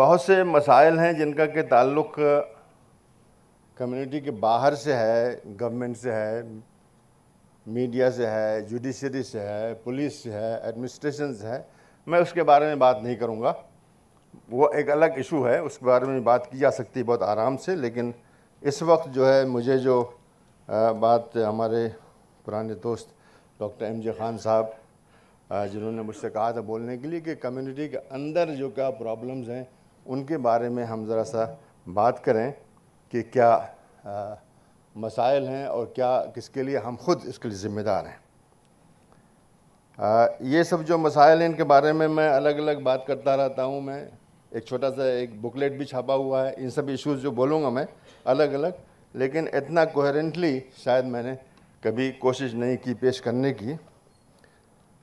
बहुत से मसाइल हैं जिनका के ताल्लुक कम्युनिटी के बाहर से है गवर्नमेंट से है मीडिया से है जुडिशरी से है पुलिस से है एडमिनिस्ट्रेशन से है मैं उसके बारे में बात नहीं करूँगा वो एक अलग इशू है उसके बारे में बात की जा सकती है बहुत आराम से लेकिन इस वक्त जो है मुझे जो बात हमारे पुराने दोस्त डॉक्टर एम जे खान साहब जिन्होंने मुझसे कहा था बोलने के लिए कि कम्युनिटी के अंदर जो क्या प्रॉब्लम्स हैं उनके बारे में हम ज़रा सा बात करें कि क्या आ, मसाइल हैं और क्या किसके लिए हम खुद इसके लिए ज़िम्मेदार हैं आ, ये सब जो मसाइल हैं इनके बारे में मैं अलग अलग बात करता रहता हूँ मैं एक छोटा सा एक बुकलेट भी छापा हुआ है इन सब इश्यूज़ जो बोलूँगा मैं अलग अलग लेकिन इतना कोहरेंटली शायद मैंने कभी कोशिश नहीं की पेश करने की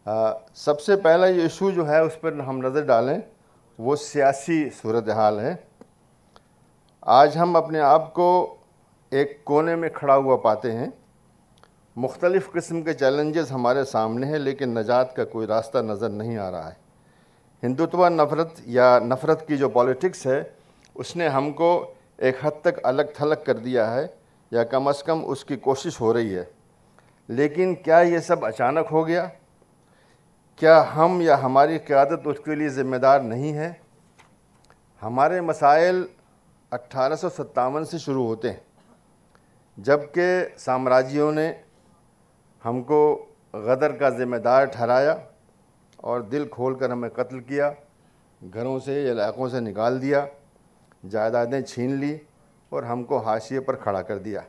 आ, सबसे पहला ये इशू जो है उस पर हम नज़र डालें वो सियासी सूरत हाल है आज हम अपने आप को एक कोने में खड़ा हुआ पाते हैं मुख्तलिफ़ किस्म के चैलेंजेस हमारे सामने हैं लेकिन नजात का कोई रास्ता नज़र नहीं आ रहा है हिंदुत्व नफ़रत या नफ़रत की जो पॉलिटिक्स है उसने हमको एक हद तक अलग थलग कर दिया है या कम अज़ कम उसकी कोशिश हो रही है लेकिन क्या ये सब अचानक हो गया क्या हम या हमारी क़्यादत उसके लिए ज़िम्मेदार नहीं है हमारे मसाइल अट्ठारह से शुरू होते हैं जबकि साम्राज्यों ने हमको गदर का ज़िम्मेदार ठहराया और दिल खोल कर हमें कत्ल किया घरों से इलाक़ों से निकाल दिया जायदादें छीन ली और हमको हाशिए पर खड़ा कर दिया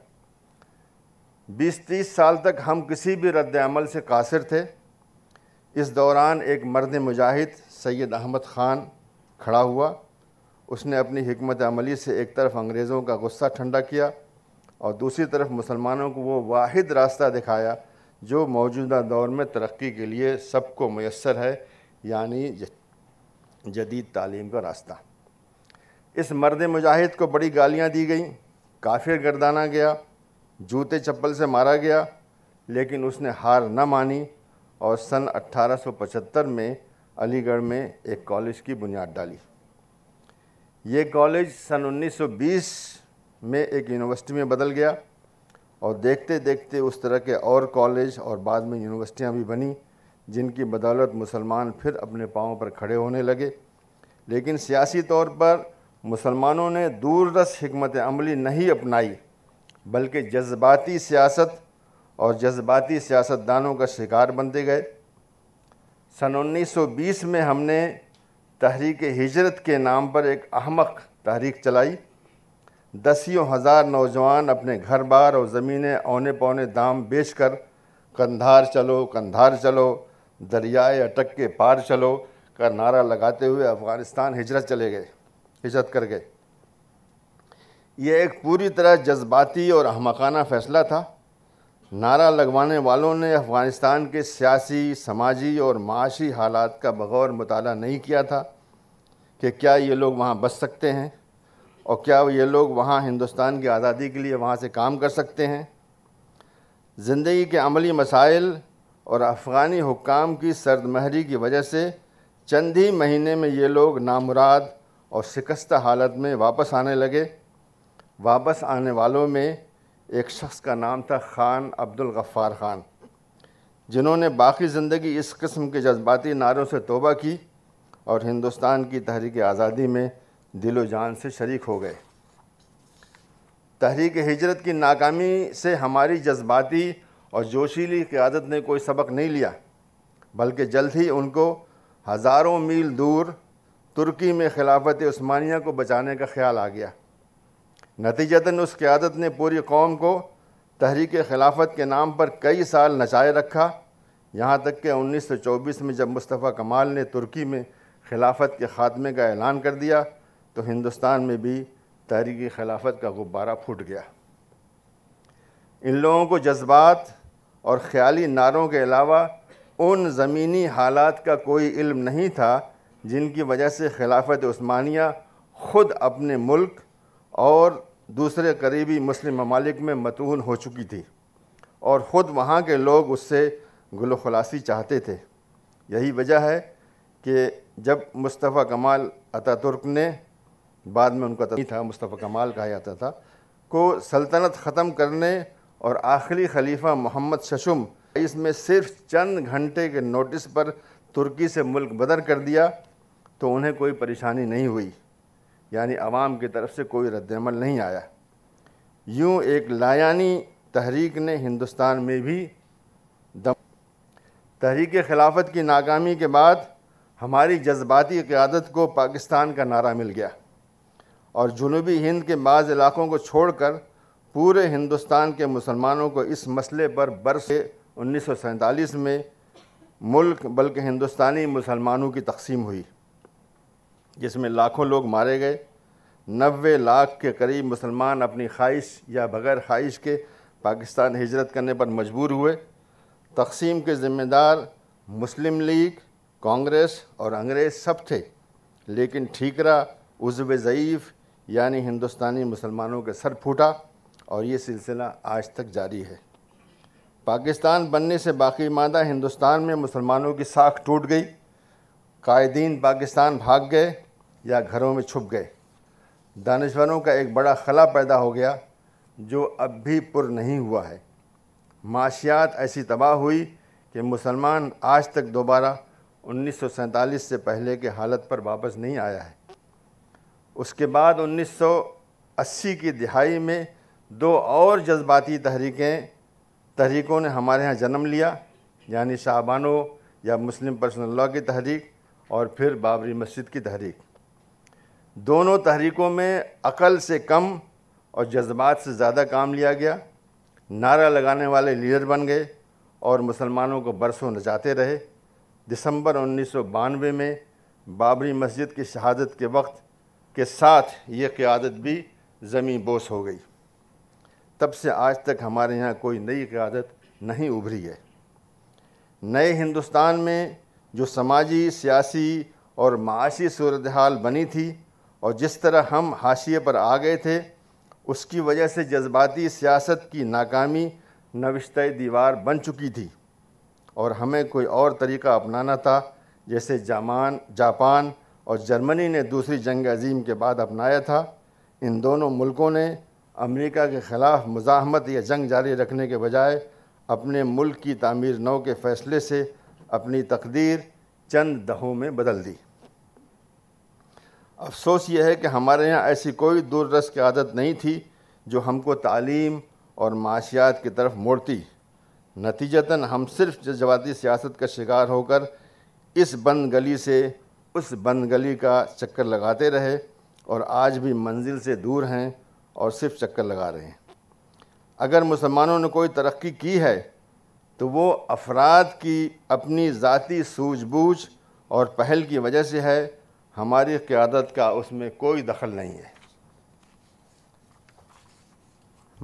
20-30 साल तक हम किसी भी रद्द अमल से कासिर थे इस दौरान एक मर्द मुजाहिद सैयद अहमद ख़ान खड़ा हुआ उसने अपनी हमत अमली से एक तरफ अंग्रेज़ों का गुस्सा ठंडा किया और दूसरी तरफ मुसलमानों को वो वाद रास्ता दिखाया जो मौजूदा दौर में तरक्की के लिए सबको मैसर है यानी जदीद तालीम का रास्ता इस मर्द मुजाहिद को बड़ी गालियाँ दी गईं काफिर गर्दाना गया जूते चप्पल से मारा गया लेकिन उसने हार न मानी और सन 1875 में अलीगढ़ में एक कॉलेज की बुनियाद डाली ये कॉलेज सन 1920 में एक यूनिवर्सिटी में बदल गया और देखते देखते उस तरह के और कॉलेज और बाद में यूनिवर्सिटियाँ भी बनी जिनकी बदौलत मुसलमान फिर अपने पाँव पर खड़े होने लगे लेकिन सियासी तौर पर मुसलमानों ने दूरदस हमत अमली नहीं अपनाई बल्कि जज्बाती सियासत और जज्बाती सियासतदानों का शिकार बनते गए सन 1920 में हमने तहरीक हिजरत के नाम पर एक अहमक तहरीक चलाई दसियों हज़ार नौजवान अपने घर बार और ज़मीनें औने पौने दाम बेचकर कंधार चलो कंधार चलो दरियाए अटक के पार चलो का नारा लगाते हुए अफ़गानिस्तान हिजरत चले गए हिजरत कर गए यह एक पूरी तरह जज्बाती और अहमकाना फ़ैसला था नारा लगवाने वालों ने अफ़गानिस्तान के सियासी समाजी और माशी हालात का बगौर मताल नहीं किया था कि क्या ये लोग वहाँ बच सकते हैं और क्या ये लोग वहाँ हिंदुस्तान की आज़ादी के लिए वहाँ से काम कर सकते हैं ज़िंदगी के अमली मसाइल और अफ़गानी हुकाम की सर्द महरी की वजह से चंद ही महीने में ये लोग नामुराद और शिकस्त हालत में वापस आने लगे वापस आने वालों में एक शख्स का नाम था ख़ान अब्दुल गफ़ार ख़ान जिन्होंने बाकी ज़िंदगी इस किस्म के जज्बाती नारों से तोबा की और हिंदुस्तान की तहरीक आज़ादी में दिलो जान से शरीक हो गए तहरीक हिजरत की नाकामी से हमारी जज्बाती और जोशीली क़्यादत ने कोई सबक नहीं लिया बल्कि जल्द ही उनको हज़ारों मील दूर तुर्की में खिलाफत उस्मानिया को बचाने का ख्याल आ गया नतीजतन उस क्यादत ने पूरी कौम को तहरीक खिलाफत के नाम पर कई साल नचाए रखा यहाँ तक कि 1924 में जब मुस्तफ़ा कमाल ने तुर्की में खिलाफत के ख़ात्मे का ऐलान कर दिया तो हिंदुस्तान में भी तहरीक खिलाफत का गुब्बारा फूट गया इन लोगों को जज्बात और ख़्याली नारों के अलावा उन ज़मीनी हालात का कोई इल्म नहीं था जिनकी वजह से खिलाफत उस्मानिया ख़ुद अपने मुल्क और दूसरे करीबी मुस्लिम ममालिक में मतून हो चुकी थी और ख़ुद वहाँ के लोग उससे गुल खलासी चाहते थे यही वजह है कि जब मुस्तफ़ा कमाल अतातुर्क ने बाद में उनका तभी था मुस्तफ़ा कमाल कहा जाता था को सल्तनत ख़त्म करने और आखिरी खलीफा मोहम्मद शशुम इसमें सिर्फ चंद घंटे के नोटिस पर तुर्की से मुल्क बदर कर दिया तो उन्हें कोई परेशानी नहीं हुई यानी आवाम की तरफ से कोई रद्दमल नहीं आया यूँ एक लायानी तहरीक ने हिंदुस्तान में भी दम तहरीक खिलाफत की नाकामी के बाद हमारी जज्बाती क़्यादत को पाकिस्तान का नारा मिल गया और जुनूबी हिंद के बाज़ इलाक़ों को छोड़ कर पूरे हिंदुस्तान के मुसलमानों को इस मसले पर बरस उन्नीस सौ सैंतालीस में मुल्क बल्कि हिंदुस्तानी मुसलमानों की तकसीम हुई जिसमें लाखों लोग मारे गए नबे लाख के करीब मुसलमान अपनी ख्वाहिश या बग़ैर ख्वाहिश के पाकिस्तान हिजरत करने पर मजबूर हुए तकसीम के ज़िम्मेदार मुस्लिम लीग कांग्रेस और अंग्रेज़ सब थे लेकिन ठीकरा उज़व ज़यीफ़ यानी हिंदुस्तानी मुसलमानों के सर फूटा और ये सिलसिला आज तक जारी है पाकिस्तान बनने से बाकी मादा हिंदुस्तान में मुसलमानों की साख टूट गई कायदीन पाकिस्तान भाग गए या घरों में छुप गए दानश्वरों का एक बड़ा खला पैदा हो गया जो अब भी पुर नहीं हुआ है माशियात ऐसी तबाह हुई कि मुसलमान आज तक दोबारा उन्नीस से पहले के हालत पर वापस नहीं आया है उसके बाद 1980 की दिहाई में दो और जज्बाती तहरीकें तहरीकों ने हमारे यहाँ जन्म लिया यानी शाहबानों या मुस्लिम पर्सनल लॉ की तहरीक और फिर बाबरी मस्जिद की तहरीक दोनों तहरीकों में अकल से कम और जज्बात से ज़्यादा काम लिया गया नारा लगाने वाले लीडर बन गए और मुसलमानों को बरसों नचाते रहे दिसंबर उन्नीस में बाबरी मस्जिद की शहादत के वक्त के साथ ये क़्यादत भी ज़मी बोस हो गई तब से आज तक हमारे यहाँ कोई नई क़्यादत नहीं उभरी है नए हिंदुस्तान में जो समाजी सियासी और माशी सूरत हाल बनी थी और जिस तरह हम हाशिए पर आ गए थे उसकी वजह से जज्बाती सियासत की नाकामी नविशत दीवार बन चुकी थी और हमें कोई और तरीका अपनाना था जैसे जामान जापान और जर्मनी ने दूसरी जंग अजीम के बाद अपनाया था इन दोनों मुल्कों ने अमेरिका के ख़िलाफ़ मुजाहमत या जंग जारी रखने के बजाय अपने मुल्क की तमीर नौ के फ़ैसले से अपनी तकदीर चंद दहों में बदल दी अफसोस यह है कि हमारे यहाँ ऐसी कोई दूरदर्श की आदत नहीं थी जो हमको तालीम और माशियात की तरफ मोड़ती नतीजतन हम सिर्फ जज्बाती सियासत का शिकार होकर इस बंद गली से उस बंद गली का चक्कर लगाते रहे और आज भी मंजिल से दूर हैं और सिर्फ चक्कर लगा रहे हैं अगर मुसलमानों ने कोई तरक्की की है तो वो अफराद की अपनी ज़ाती सूझबूझ और पहल की वजह से है हमारी क़्यादत का उसमें कोई दखल नहीं है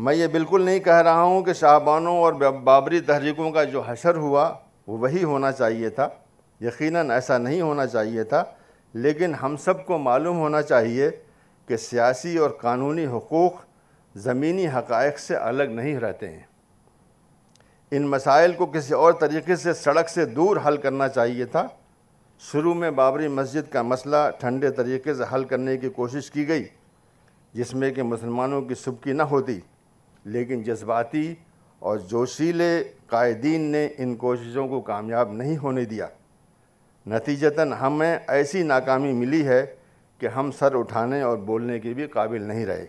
मैं ये बिल्कुल नहीं कह रहा हूँ कि शाहबानों और बाबरी तहरीकों का जो हशर हुआ वो वही होना चाहिए था यकीनन ऐसा नहीं होना चाहिए था लेकिन हम सब को मालूम होना चाहिए कि सियासी और कानूनी हकूक़ ज़मीनी हक़ से अलग नहीं रहते हैं इन मसाइल को किसी और तरीके से सड़क से दूर हल करना चाहिए था शुरू में बाबरी मस्जिद का मसला ठंडे तरीके से हल करने की कोशिश की गई जिसमें कि मुसलमानों की सुबकी न होती लेकिन जज्बाती और जोशीले कायदीन ने इन कोशिशों को कामयाब नहीं होने दिया नतीजतन हमें ऐसी नाकामी मिली है कि हम सर उठाने और बोलने के भी काबिल नहीं रहे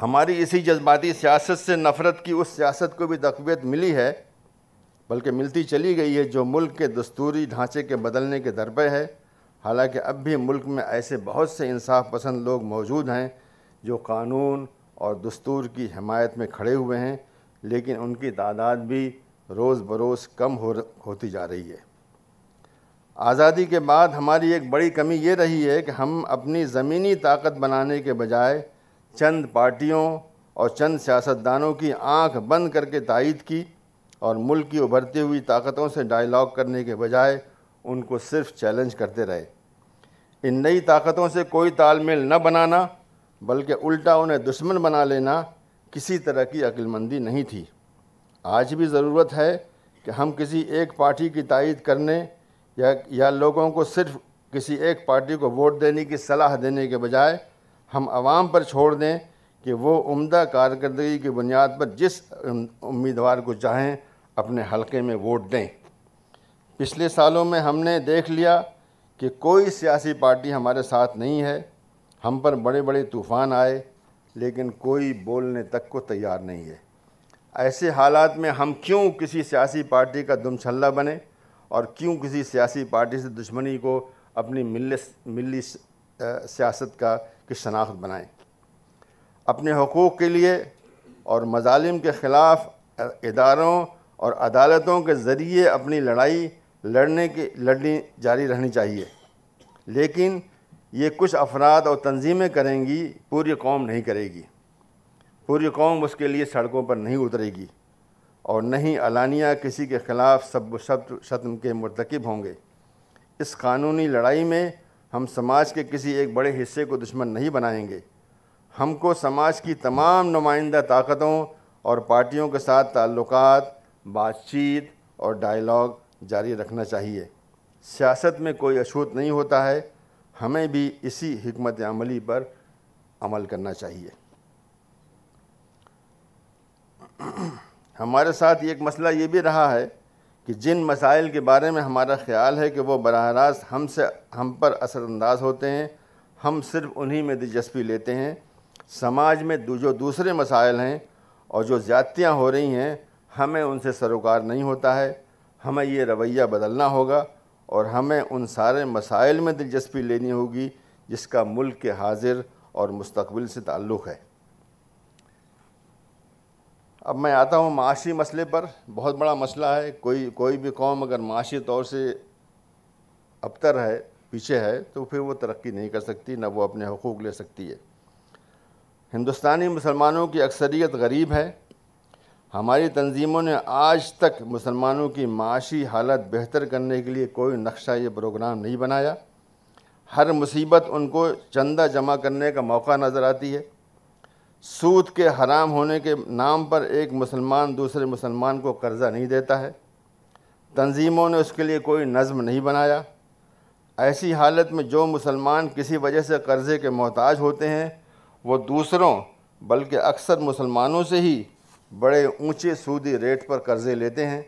हमारी इसी जज्बाती सियासत से नफ़रत की उस सियासत को भी तकबीत मिली है बल्कि मिलती चली गई है जो मुल्क के दस्तूरी ढांचे के बदलने के दरपे है हालांकि अब भी मुल्क में ऐसे बहुत से इंसाफ पसंद लोग मौजूद हैं जो कानून और दस्तूर की हमायत में खड़े हुए हैं लेकिन उनकी तादाद भी रोज़ बरोज़ कम हो होती जा रही है आज़ादी के बाद हमारी एक बड़ी कमी ये रही है कि हम अपनी ज़मीनी ताकत बनाने के बजाय चंद पार्टियों और चंद सियासतदानों की आंख बंद करके तायद की और मुल्क की उभरती हुई ताकतों से डायलॉग करने के बजाय उनको सिर्फ चैलेंज करते रहे इन नई ताकतों से कोई तालमेल न बनाना बल्कि उल्टा उन्हें दुश्मन बना लेना किसी तरह की अक्लमंदी नहीं थी आज भी ज़रूरत है कि हम किसी एक पार्टी की तायद करने या या लोगों को सिर्फ किसी एक पार्टी को वोट देने की सलाह देने के बजाय हम आवाम पर छोड़ दें कि वो उम्दा कारकर्दगी की बुनियाद पर जिस उम्मीदवार को चाहें अपने हलके में वोट दें पिछले सालों में हमने देख लिया कि कोई सियासी पार्टी हमारे साथ नहीं है हम पर बड़े बड़े तूफ़ान आए लेकिन कोई बोलने तक को तैयार नहीं है ऐसे हालात में हम क्यों किसी सियासी पार्टी का छल्ला बने और क्यों किसी सियासी पार्टी से दुश्मनी को अपनी मिल्ल मिली सियासत का की शनाख्त बनाएं अपने हकूक़ के लिए और मजालिम के ख़िलाफ़ इदारों और अदालतों के ज़रिए अपनी लड़ाई लड़ने की लड़नी जारी रहनी चाहिए लेकिन ये कुछ अफराद और तंजीमें करेंगी पूरी कौम नहीं करेगी पूरी कौम उसके लिए सड़कों पर नहीं उतरेगी और न ही अलानिया किसी के ख़िलाफ़ सब शत्म के मरतकब होंगे इस कानूनी लड़ाई में हम समाज के किसी एक बड़े हिस्से को दुश्मन नहीं बनाएंगे हमको समाज की तमाम नुमाइंदा ताकतों और पार्टियों के साथ ताल्लुक बातचीत और डायलॉग जारी रखना चाहिए सियासत में कोई अछूत नहीं होता है हमें भी इसी हमत अमली पर अमल करना चाहिए हमारे साथ एक मसला ये भी रहा है कि जिन मसाइल के बारे में हमारा ख्याल है कि वो बरह रास्त से हम पर असरानंदाज होते हैं हम सिर्फ उन्हीं में दिलचस्पी लेते हैं समाज में जो दूसरे मसाइल हैं और जो ज़्यादतियाँ हो रही हैं हमें उनसे सरोकार नहीं होता है हमें ये रवैया बदलना होगा और हमें उन सारे मसाइल में दिलचस्पी लेनी होगी जिसका मुल्क के हाजिर और मुस्तबिल से ताल्लुक़ है अब मैं आता हूँ माशी मसले पर बहुत बड़ा मसला है कोई कोई भी कौम अगर माशी तौर से अबतर है पीछे है तो फिर वो तरक्की नहीं कर सकती ना वो अपने हकूक़ ले सकती है हिंदुस्तानी मुसलमानों की अक्सरियत गरीब है हमारी तंजीमों ने आज तक मुसलमानों की माशी हालत बेहतर करने के लिए कोई नक्शा या प्रोग्राम नहीं बनाया हर मुसीबत उनको चंदा जमा करने का मौका नज़र आती है सूद के हराम होने के नाम पर एक मुसलमान दूसरे मुसलमान को कर्ज़ा नहीं देता है तंजीमों ने उसके लिए कोई नज़म नहीं बनाया ऐसी हालत में जो मुसलमान किसी वजह से कर्ज़े के मोहताज होते हैं वो दूसरों बल्कि अक्सर मुसलमानों से ही बड़े ऊंचे सूदी रेट पर कर्ज़े लेते हैं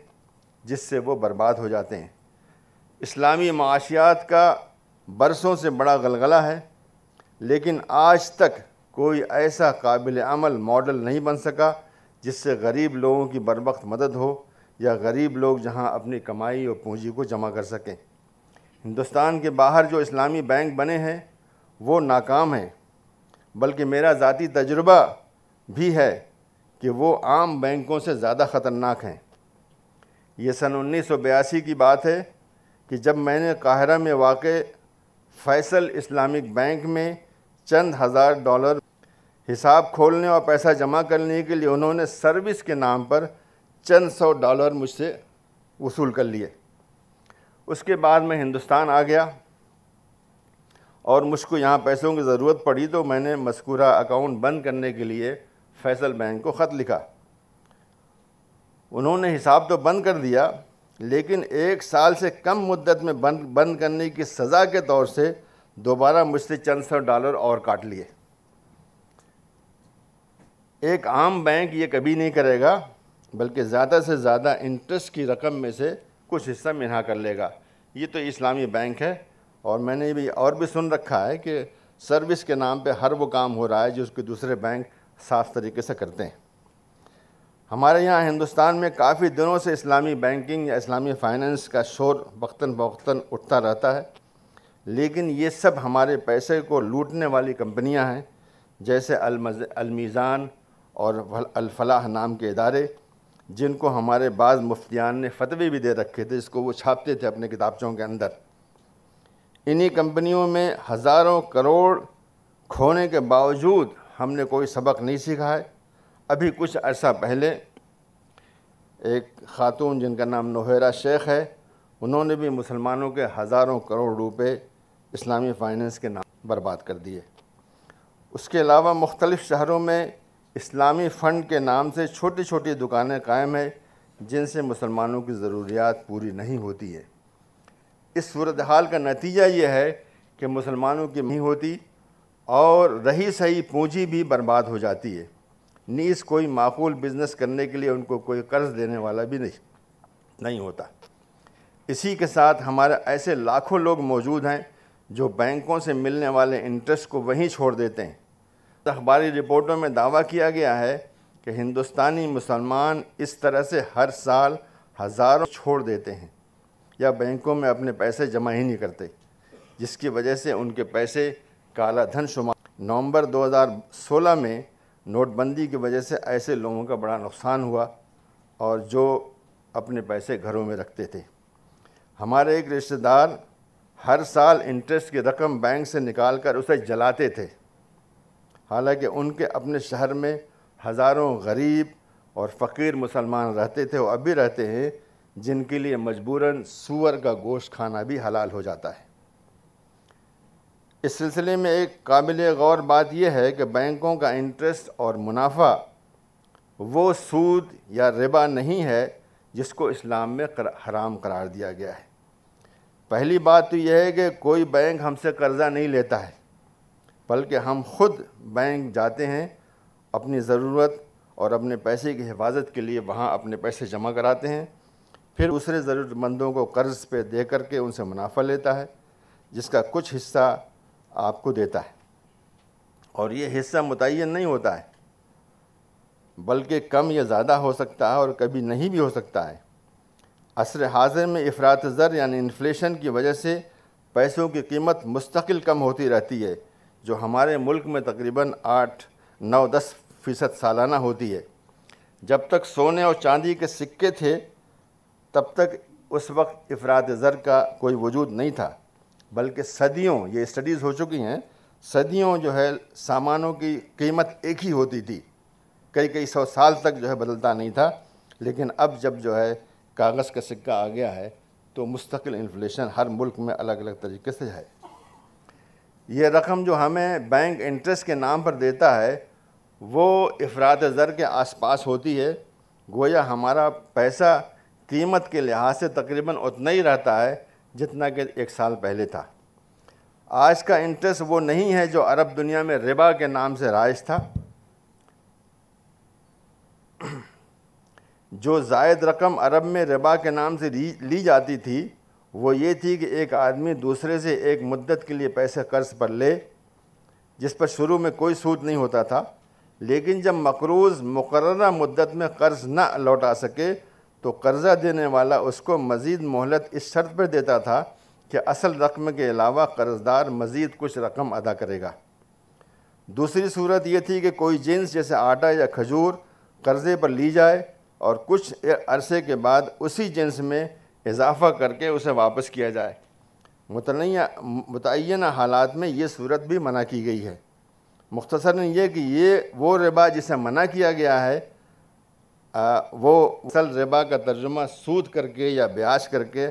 जिससे वो बर्बाद हो जाते हैं इस्लामी माशियात का बरसों से बड़ा गलगला है लेकिन आज तक कोई ऐसा काबिल अमल मॉडल नहीं बन सका जिससे गरीब लोगों की बर मदद हो या गरीब लोग जहां अपनी कमाई और पूंजी को जमा कर सकें हिंदुस्तान के बाहर जो इस्लामी बैंक बने हैं वो नाकाम हैं बल्कि मेरा ज़ाती तजुर्बा भी है कि वो आम बैंकों से ज़्यादा ख़तरनाक हैं ये सन उन्नीस सौ बयासी की बात है कि जब मैंने काहरा में वाक़ फ़ैसल इस्लामिक बैंक में चंद हज़ार डॉलर हिसाब खोलने और पैसा जमा करने के लिए उन्होंने सर्विस के नाम पर चंद सौ डॉलर मुझसे वसूल कर लिए उसके बाद मैं हिंदुस्तान आ गया और मुझको यहाँ पैसों की ज़रूरत पड़ी तो मैंने मस्कूरा अकाउंट बंद करने के लिए फैसल बैंक को ख़त लिखा उन्होंने हिसाब तो बंद कर दिया लेकिन एक साल से कम मुद्दत में बंद बंद करने की सज़ा के तौर से दोबारा मुझसे चंद सौ डॉलर और काट लिए एक आम बैंक ये कभी नहीं करेगा बल्कि ज़्यादा से ज़्यादा इंटरेस्ट की रकम में से कुछ हिस्सा मिना कर लेगा ये तो इस्लामी बैंक है और मैंने भी और भी सुन रखा है कि सर्विस के नाम पे हर वो काम हो रहा है जो उसके दूसरे बैंक साफ तरीके से करते हैं हमारे यहाँ हिंदुस्तान में काफ़ी दिनों से इस्लामी बैंकिंग या इस्लामी फ़ाइनेंस का शोर वक्ता बवक्ता उठता रहता है लेकिन ये सब हमारे पैसे को लूटने वाली कंपनियाँ हैं जैसे अलमीज़ान और अलफलाह नाम के इदारे जिनको हमारे बाद मुफ्तियान ने फतवे भी दे रखे थे जिसको वो छापते थे अपने किताबचों के अंदर इन्हीं कंपनियों में हज़ारों करोड़ खोने के बावजूद हमने कोई सबक नहीं सीखा है अभी कुछ अर्सा पहले एक खातून जिनका नाम नोहरा शेख है उन्होंने भी मुसलमानों के हज़ारों करोड़ रुपए इस्लामी फ़ाइनेंस के नाम बर्बाद कर दिए उसके अलावा मुख्तलिफ़ शहरों में इस्लामी फ़ंड के नाम से छोटी छोटी दुकानें कायम है जिनसे मुसलमानों की ज़रूरियात पूरी नहीं होती है इस सूरत हाल का नतीजा ये है कि मुसलमानों की नहीं होती और रही सही पूंजी भी बर्बाद हो जाती है नीस कोई माकूल बिज़नेस करने के लिए उनको कोई कर्ज़ देने वाला भी नहीं नहीं होता इसी के साथ हमारे ऐसे लाखों लोग मौजूद हैं जो बैंकों से मिलने वाले इंटरेस्ट को वहीं छोड़ देते हैं अखबारी तो रिपोर्टों में दावा किया गया है कि हिंदुस्तानी मुसलमान इस तरह से हर साल हज़ारों छोड़ देते हैं या बैंकों में अपने पैसे जमा ही नहीं करते जिसकी वजह से उनके पैसे काला धन शुमार नवंबर 2016 में नोटबंदी की वजह से ऐसे लोगों का बड़ा नुकसान हुआ और जो अपने पैसे घरों में रखते थे हमारे एक रिश्तेदार हर साल इंटरेस्ट की रकम बैंक से निकाल कर उसे जलाते थे हालांकि उनके अपने शहर में हज़ारों गरीब और फ़कीर मुसलमान रहते थे और अब भी रहते हैं जिनके लिए मजबूरन सूअर का गोश्त खाना भी हलाल हो जाता है इस सिलसिले में एक काबिल गौर बात यह है कि बैंकों का इंटरेस्ट और मुनाफा वो सूद या रिबा नहीं है जिसको इस्लाम में कर, हराम करार दिया गया है पहली बात तो यह है कि कोई बैंक हमसे कर्ज़ा नहीं लेता है बल्कि हम खुद बैंक जाते हैं अपनी ज़रूरत और अपने पैसे की हिफाजत के लिए वहाँ अपने पैसे जमा कराते हैं फिर दूसरे ज़रूरतमंदों को कर्ज़ पे दे करके उनसे मुनाफा लेता है जिसका कुछ हिस्सा आपको देता है और ये हिस्सा मुतन नहीं होता है बल्कि कम या ज़्यादा हो सकता है और कभी नहीं भी हो सकता है असर हाजिर में अफरात ज़र यानी इन्फ्लेशन की वजह से पैसों की कीमत मुस्तकिल कम होती रहती है जो हमारे मुल्क में तकरीबन आठ नौ दस फ़ीसद सालाना होती है जब तक सोने और चांदी के सिक्के थे तब तक उस वक्त अफराद ज़र का कोई वजूद नहीं था बल्कि सदियों ये स्टडीज़ हो चुकी हैं सदियों जो है सामानों की कीमत एक ही होती थी कई कई सौ साल तक जो है बदलता नहीं था लेकिन अब जब जो है कागज़ का सिक्का आ गया है तो मुस्तकिल इन्फ्लेशन हर मुल्क में अलग अलग तरीके से है ये रकम जो हमें बैंक इंटरेस्ट के नाम पर देता है वो अफराद ज़र के आसपास होती है गोया हमारा पैसा कीमत के लिहाज से तकरीबन उतना ही रहता है जितना कि एक साल पहले था आज का इंटरेस्ट वो नहीं है जो अरब दुनिया में रिबा के नाम से राइज था जो जायद रकम अरब में रिबा के नाम से ली जाती थी वो ये थी कि एक आदमी दूसरे से एक मुद्दत के लिए पैसे कर्ज पर ले जिस पर शुरू में कोई सूद नहीं होता था लेकिन जब मकरूज मुकर मुद्दत में कर्ज न लौटा सके तो कर्ज़ा देने वाला उसको मज़ीद मोहलत इस शर्त पर देता था कि असल रकम के अलावा कर्जदार मज़ीद कुछ रकम अदा करेगा दूसरी सूरत ये थी कि कोई जिन्स जैसे आटा या खजूर कर्ज़े पर ली जाए और कुछ अरसे के बाद उसी जेंस में इजाफा करके उसे वापस किया जाए मुतना मुतन हालात में ये सूरत भी मना की गई है मुख्तसर ये कि ये वो रिबा जिसे मना किया गया है आ, वो असल रिबा का तर्जुमा सूद करके या ब्याज करके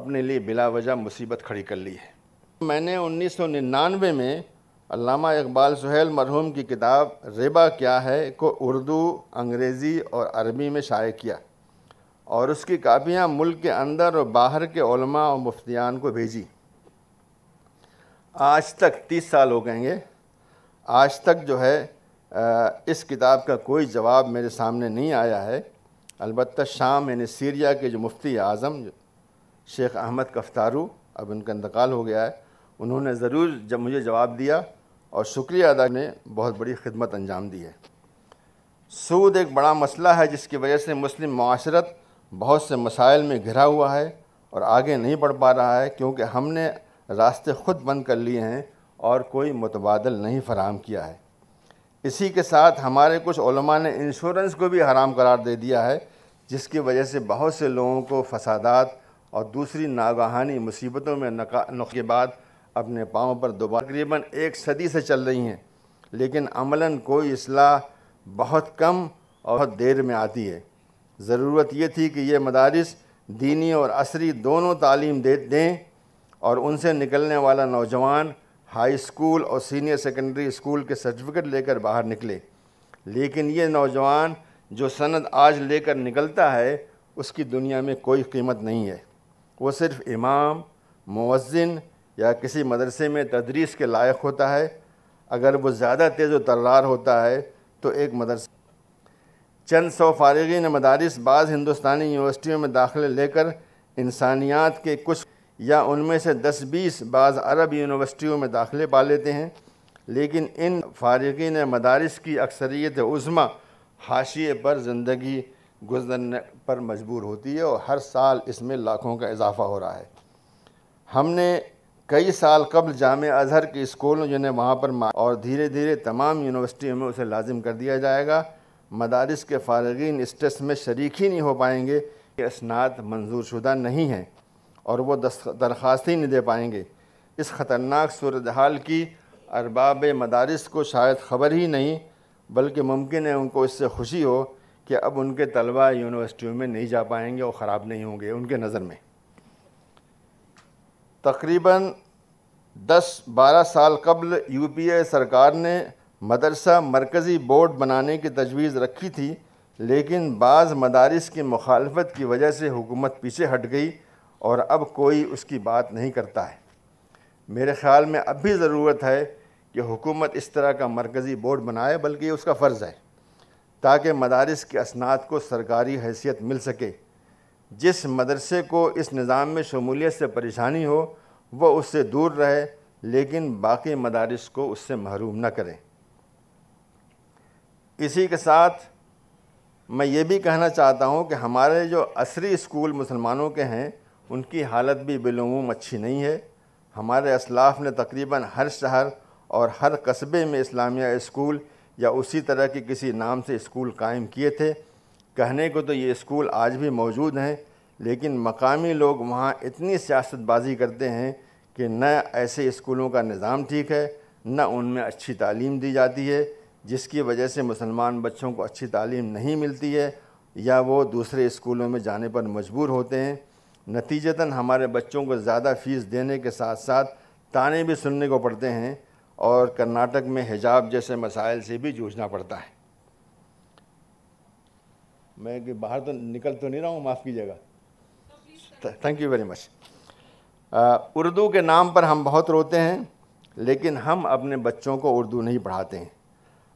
अपने लिए बिला वजह मुसीबत खड़ी कर ली है मैंने उन्नीस सौ निन्यानवे में अलामा इकबाल सुहेल मरहूम की किताब रिबा क्या है को उर्दू अंग्रेज़ी और अरबी में शाये किया और उसकी कापियाँ मुल्क के अंदर और बाहर के उलमा और मुफ्तियान को भेजी आज तक तीस साल हो गएंगे आज तक जो है इस किताब का कोई जवाब मेरे सामने नहीं आया है अलबत् शाम यानी सीरिया के जो मुफ्ती आज़म शेख अहमद कफ्तारू अब उनका इंतकाल हो गया है उन्होंने ज़रूर जब मुझे जवाब दिया और शुक्रिया अदा ने बहुत बड़ी खिदमत अंजाम दी है सूद एक बड़ा मसला है जिसकी वजह से मुस्लिम माशरत बहुत से मसाइल में घिरा हुआ है और आगे नहीं बढ़ पा रहा है क्योंकि हमने रास्ते खुद बंद कर लिए हैं और कोई मुतबादल नहीं फराम किया है इसी के साथ हमारे कुछ ने इंश्योरेंस को भी हराम करार दे दिया है जिसकी वजह से बहुत से लोगों को फसादात और दूसरी नागहानी मुसीबतों में नक के बाद अपने पाँव पर दोबारा तकरीबन एक सदी से चल रही हैं लेकिन अमला कोई असलाह बहुत कम और बहुत देर में आती है ज़रूरत ये थी कि ये मदारस दीनी और असरी दोनों तालीम दे दें और उनसे निकलने वाला नौजवान हाई स्कूल और सीनियर सेकेंडरी स्कूल के सर्टिफिकेट लेकर बाहर निकले लेकिन ये नौजवान जो सनद आज लेकर निकलता है उसकी दुनिया में कोई कीमत नहीं है वो सिर्फ इमाम मुवजिन या किसी मदरसे में तदरीस के लायक होता है अगर वो ज़्यादा तेज़ व तर्रार होता है तो एक मदरसा चंद सौ फारगिन मदारस बाज़ हिंदुस्तानी यूनिवर्सिटियों में दाखिले लेकर इंसानियात के कुछ या उनमें से दस बीस बाज़ अरब यूनिवर्सिटियों में दाखिले पा लेते हैं लेकिन इन फारगिन मदारस की अक्सरियत उज़मा हाशिए पर ज़िंदगी गुजरने पर मजबूर होती है और हर साल इसमें लाखों का इजाफा हो रहा है हमने कई साल कबल जाम अज़हर के स्कूलों जिन्हें वहाँ पर और धीरे धीरे तमाम यूनिवर्सिटियों में उसे लाजिम कर दिया जाएगा मदारस के फारगिन इस टेस्ट में शरीक ही नहीं हो पाएंगे कि इसनाद मंजूर शुदा नहीं हैं और वो दरख्वास्त ही नहीं दे पाएंगे इस ख़तरनाक सूरत हाल की अरबाब मदारस को शायद ख़बर ही नहीं बल्कि मुमकिन है उनको इससे खुशी हो कि अब उनके तलबा यूनिवर्सिटियों में नहीं जा पाएंगे और ख़राब नहीं होंगे उनके नज़र में तकरीबन 10-12 साल कबल यूपीए सरकार ने मदरसा मरकज़ी बोर्ड बनाने की तजवीज़ रखी थी लेकिन बाज़ मदारस की मुखालफत की वजह से हुकूमत पीछे हट गई और अब कोई उसकी बात नहीं करता है मेरे ख़्याल में अब भी ज़रूरत है कि हुकूमत इस तरह का मरकज़ी बोर्ड बनाए बल्कि ये उसका फ़र्ज़ है ताकि मदारस के असनाद को सरकारी हैसियत मिल सके जिस मदरसे को इस निज़ाम में शमूलियत से परेशानी हो वह उससे दूर रहे लेकिन बाकी मदारस को उससे महरूम न करें इसी के साथ मैं ये भी कहना चाहता हूँ कि हमारे जो असरी स्कूल मुसलमानों के हैं उनकी हालत भी बिलूम अच्छी नहीं है हमारे असलाफ ने तकरीबन हर शहर और हर कस्बे में इस्लामिया स्कूल या उसी तरह के किसी नाम से स्कूल कायम किए थे कहने को तो ये स्कूल आज भी मौजूद हैं लेकिन मकामी लोग वहाँ इतनी सियासतबाजी करते हैं कि न ऐसे स्कूलों का निज़ाम ठीक है न उनमें अच्छी तालीम दी जाती है जिसकी वजह से मुसलमान बच्चों को अच्छी तालीम नहीं मिलती है या वो दूसरे स्कूलों में जाने पर मजबूर होते हैं नतीजतन हमारे बच्चों को ज़्यादा फ़ीस देने के साथ साथ ताने भी सुनने को पड़ते हैं और कर्नाटक में हिजाब जैसे मसाइल से भी जूझना पड़ता है मैं कि बाहर तो निकल तो नहीं रहा हूँ माफ़ कीजिएगा thank you very much Urdu के नाम पर हम बहुत रोते हैं लेकिन हम अपने बच्चों को उर्दू नहीं पढ़ाते हैं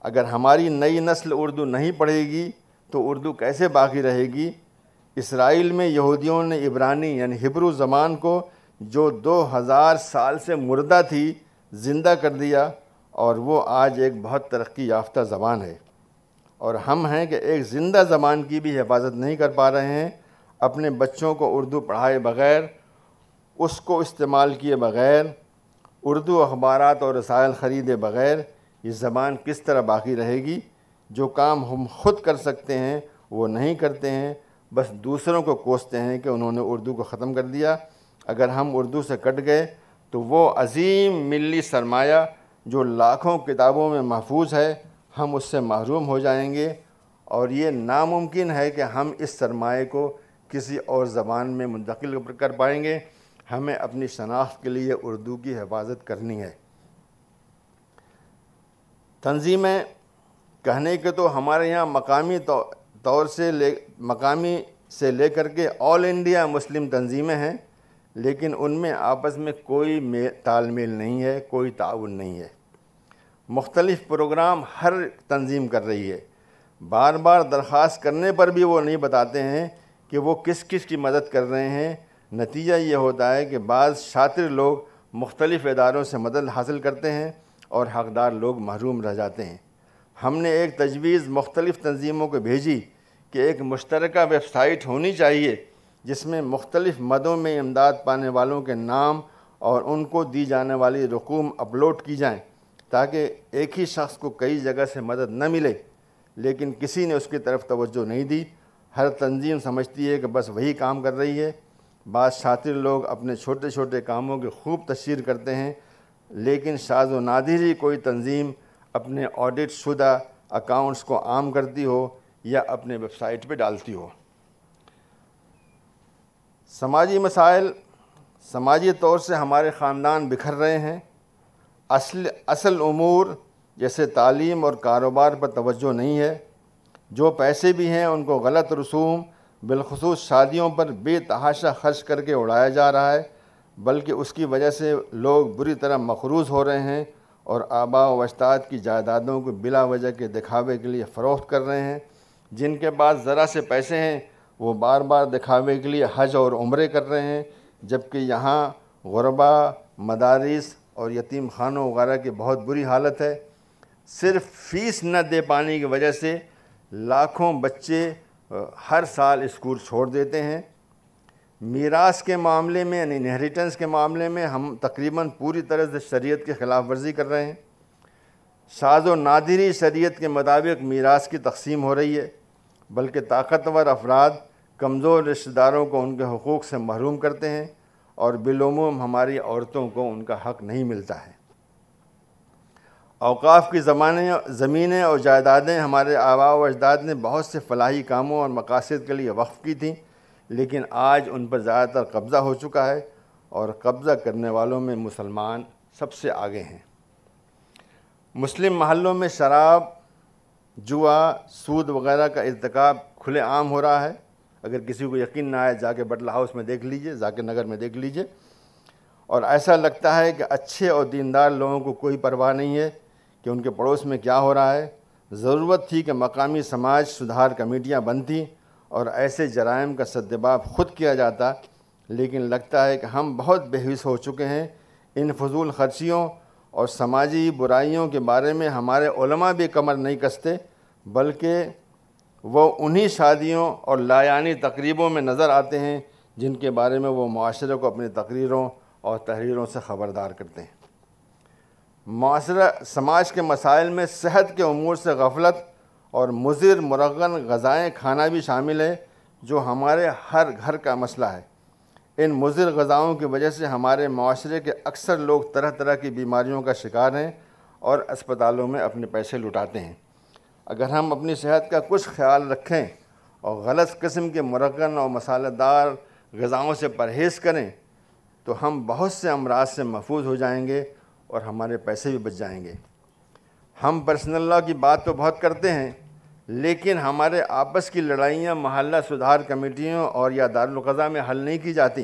अगर हमारी नई नस्ल उर्दू नहीं पढ़ेगी तो उर्दू कैसे बाकी रहेगी इसराइल में यहूदियों ने इब्रानी यानी हिब्रू ज़बान को जो 2000 साल से मुर्दा थी ज़िंदा कर दिया और वो आज एक बहुत तरक्की याफ्ता ज़बान है और हम हैं कि एक ज़िंदा ज़बान की भी हिफाजत नहीं कर पा रहे हैं अपने बच्चों को उर्दू पढ़ाए बग़ैर उसको इस्तेमाल किए बग़ैर उर्दू अखबार और रसायल ख़रीदे बग़ैर ये ज़बान किस तरह बाकी रहेगी जो काम हम खुद कर सकते हैं वो नहीं करते हैं बस दूसरों को कोसते हैं कि उन्होंने उर्दू को ख़त्म कर दिया अगर हम उर्दू से कट गए तो वो अजीम मिली सरमाया जो लाखों किताबों में महफूज है हम उससे महरूम हो जाएंगे और ये नामुमकिन है कि हम इस सरमाए को किसी और ज़बान में मुंतकिल कर पाएंगे हमें अपनी शनाख्त के लिए उर्दू की हिफाजत करनी है तंजीमें कहने के तो हमारे यहाँ मकामी तौर से ले मकामी से लेकर के ऑल इंडिया मुस्लिम तंजीमें हैं लेकिन उनमें आपस में कोई मे तालमेल नहीं है कोई ताउन नहीं है मुख्तलिफ़ प्रोग्राम हर तंजीम कर रही है बार बार दरख्वास्त करने पर भी वो नहीं बताते हैं कि वो किस किस की मदद कर रहे हैं नतीजा ये होता है कि बाज़ शातिर लोग मुख्तलिफ़ इदारों से मदद हासिल करते हैं और हकदार लोग महरूम रह जाते हैं हमने एक तजवीज़ मुख्तलिफ़ तंजीमों को भेजी कि एक मुश्तरक वेबसाइट होनी चाहिए जिसमें मुख्तलिफ़ मदों में इमदाद पाने वालों के नाम और उनको दी जाने वाली रकूम अपलोड की जाएँ ताकि एक ही शख्स को कई जगह से मदद न मिले लेकिन किसी ने उसकी तरफ तवज्जो नहीं दी हर तंजीम समझती है कि बस वही काम कर रही है बाद शातिर लोग अपने छोटे छोटे कामों की खूब तशहर करते हैं लेकिन साजो नादिरी कोई तंजीम अपने ऑडिट शुदा अकाउंट्स को आम करती हो या अपने वेबसाइट पे डालती हो समाजी मसाइल समाजी तौर से हमारे ख़ानदान बिखर रहे हैं असल असल उमूर जैसे तालीम और कारोबार पर तवज्जो नहीं है जो पैसे भी हैं उनको गलत रसूम बिलखसूस शादियों पर बेतहाशा खर्च करके उड़ाया जा रहा है बल्कि उसकी वजह से लोग बुरी तरह मखरूज हो रहे हैं और आबा वस्ताद की जायदादों को बिला वजह के दिखावे के लिए फ़रोख्त कर रहे हैं जिनके पास ज़रा से पैसे हैं वो बार बार दिखावे के लिए हज और उम्र कर रहे हैं जबकि यहाँ गुरबा मदारस और यतीम खानों वगैरह की बहुत बुरी हालत है सिर्फ फीस न दे पाने की वजह से लाखों बच्चे हर साल स्कूल छोड़ देते हैं मीरास के मामले में यानी इनहेरिटेंस के मामले में हम तकरीबन पूरी तरह से शरीयत की खिलाफ वर्जी कर रहे हैं साज व नादिरी शरीयत के मुताबिक मीरास की तकसीम हो रही है बल्कि ताकतवर अफराद कमज़ोर रिश्तेदारों को उनके हकूक़ से महरूम करते हैं और बिलूम हमारी औरतों को उनका हक़ नहीं मिलता है अवकाफ़ की ज़माने ज़मीनें और जायदादें हमारे आबा व अजदाद ने बहुत से फलाही कामों और मकासद के लिए वक्फ़ की थीं लेकिन आज उन पर ज़्यादातर कब्ज़ा हो चुका है और कब्ज़ा करने वालों में मुसलमान सबसे आगे हैं मुस्लिम महलों में शराब जुआ सूद वगैरह का इरतकब आम हो रहा है अगर किसी को यकीन ना आए जाके बटला हाउस में देख लीजिए जाके नगर में देख लीजिए और ऐसा लगता है कि अच्छे और दीनदार लोगों को कोई परवाह नहीं है कि उनके पड़ोस में क्या हो रहा है ज़रूरत थी कि मकामी समाज सुधार कमेटियाँ बनती और ऐसे जराइम का सदबाब खुद किया जाता लेकिन लगता है कि हम बहुत बेहस हो चुके हैं इन फजूल खर्चियों और समाजी बुराइयों के बारे में हमारे उलमा भी कमर नहीं कसते बल्कि वो उन्हीं शादियों और लायानी तकरीबों में नज़र आते हैं जिनके बारे में वो माशरे को अपनी तकरीरों और तहरीरों से ख़बरदार करते हैं माशरा समाज के मसाइल में सेहत के अमूर से गफलत और मुज़र मुरगन गज़ाएँ खाना भी शामिल है जो हमारे हर घर का मसला है इन मुज़र गज़ाओं की वजह से हमारे माशरे के अक्सर लोग तरह तरह की बीमारियों का शिकार हैं और अस्पतालों में अपने पैसे लुटाते हैं अगर हम अपनी सेहत का कुछ ख्याल रखें और गलत कस्म के मुरगन और मसालेदार गज़ाओं से परहेज़ करें तो हम बहुत से अमराज से महफूज हो जाएंगे और हमारे पैसे भी बच जाएंगे हम पर्सनल लॉ की बात तो बहुत करते हैं लेकिन हमारे आपस की लड़ाइयाँ महल्ला सुधार कमेटियों और या दारुलकज़ा में हल नहीं की जाती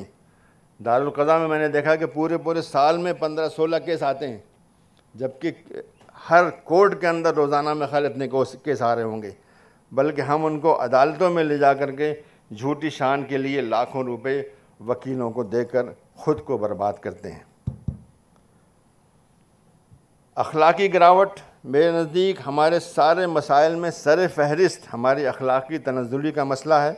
दारुलकज़ा में मैंने देखा कि पूरे पूरे साल में पंद्रह सोलह केस आते हैं जबकि हर कोर्ट के अंदर रोज़ाना में खैर इतने केस आ रहे होंगे बल्कि हम उनको अदालतों में ले जा कर के झूठी शान के लिए लाखों रुपए वकीलों को देकर ख़ुद को बर्बाद करते हैं अखलाकी गिरावट मेरे नज़दीक हमारे सारे मसाइल में सर फहरिस्त हमारी अखलाक़ी तनजुली का मसला है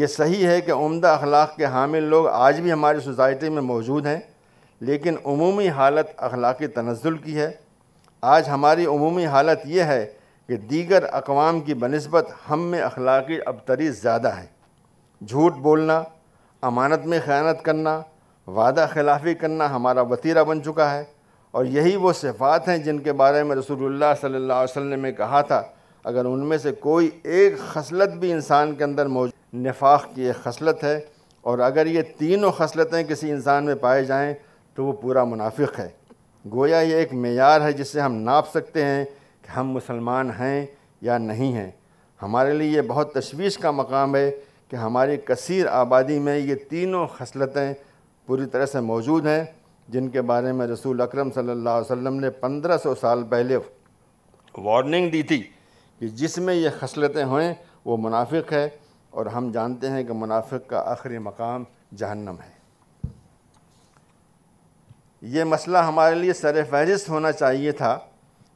ये सही है कि उमदा अखलाक के हामिल लोग आज भी हमारी सोसाइटी में मौजूद हैं लेकिन अमूमी हालत अखलाकी तनजुल की है आज हमारी अमूमी हालत यह है कि दीगर अकवाम की बनस्बत हम में अखलाक अबतरी ज़्यादा है झूठ बोलना अमानत में ख़यानत करना वादा खिलाफी करना हमारा वतीरा बन चुका है और यही वो सिफ़ात हैं जिनके बारे में रसूलुल्लाह सल्लल्लाहु अलैहि वसल्लम ने कहा था अगर उनमें से कोई एक खसलत भी इंसान के अंदर मौजूद नफाक की एक खसलत है और अगर ये तीनों खसलतें किसी इंसान में पाए जाएँ तो वो पूरा मुनाफिक है गोया ये एक मैार है जिससे हम नाप सकते हैं कि हम मुसलमान हैं या नहीं हैं हमारे लिए ये बहुत तशवीश का मकाम है कि हमारी कसीर आबादी में ये तीनों खसलतें पूरी तरह से मौजूद हैं जिनके बारे में रसूल अक्रम सल्लल्लाहु अलैहि ने पंद्रह सौ साल पहले वार्निंग दी थी कि जिसमें ये खसलतें हों वो मुनाफिक है और हम जानते हैं कि मुनाफिक का आखिरी मकाम जहन्नम है ये मसला हमारे लिए सर फहरिस्त होना चाहिए था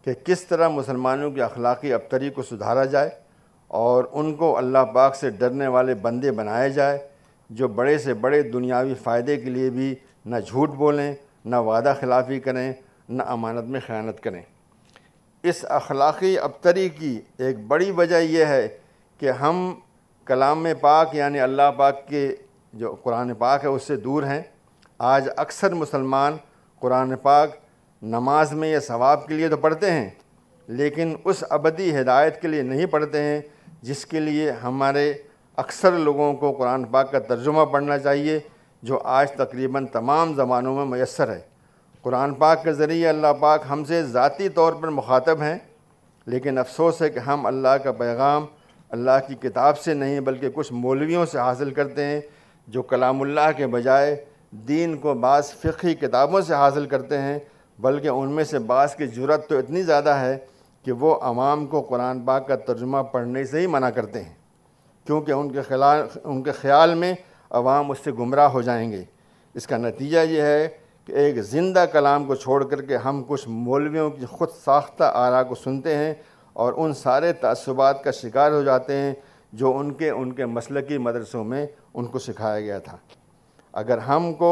कि किस तरह मुसलमानों की अखलाक़ी अबतरी को सुधारा जाए और उनको अल्लाह पाक से डरने वाले बंदे बनाए जाए जो बड़े से बड़े दुनियावी फ़ायदे के लिए भी न झूठ बोलें ना वादा खिलाफी करें न अमानत में ख़यानत करें इस अखलाक़ी अबतरी की एक बड़ी वजह यह है कि हम कलाम पाक यानि अल्लाह पाक के जो कुरान पाक है उससे दूर हैं आज अक्सर मुसलमान कुरान पाक नमाज में या सवाब के लिए तो पढ़ते हैं लेकिन उस अबदी हिदायत के लिए नहीं पढ़ते हैं जिसके लिए हमारे अक्सर लोगों को कुरान पाक का तर्जुमा पढ़ना चाहिए जो आज तकरीबन तमाम ज़मानों में मैसर है कुरान पाक के ज़रिए अल्लाह पाक हमसे ज़ाती तौर पर मुखातब हैं लेकिन अफसोस है कि हम अल्लाह का पैगाम अल्लाह की किताब से नहीं बल्कि कुछ मौलवियों से हासिल करते हैं जो कलामुल्लाह के बजाय दीन को बास फ़िकी किताबों से हासिल करते हैं बल्कि उनमें से बास की जरूरत तो इतनी ज़्यादा है कि वो आवाम को कुरान पाक का तर्जुमा पढ़ने से ही मना करते हैं क्योंकि उनके खिला उनके ख्याल में अवाम उससे गुमराह हो जाएंगे इसका नतीजा ये है कि एक ज़िंदा कलाम को छोड़ कर के हम कुछ मौलवियों की ख़ुद साख्ता आरा को सुनते हैं और उन सारे तसुबात का शिकार हो जाते हैं जो उनके उनके मसलकी मदरसों में उनको सिखाया गया था अगर हमको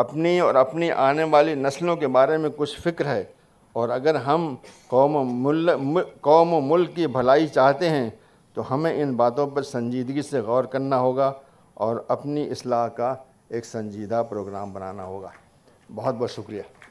अपनी और अपनी आने वाली नस्लों के बारे में कुछ फ़िक्र है और अगर हम कौम मुल कौम मुल्क की भलाई चाहते हैं तो हमें इन बातों पर संजीदगी से गौर करना होगा और अपनी असलाह का एक संजीदा प्रोग्राम बनाना होगा बहुत बहुत शुक्रिया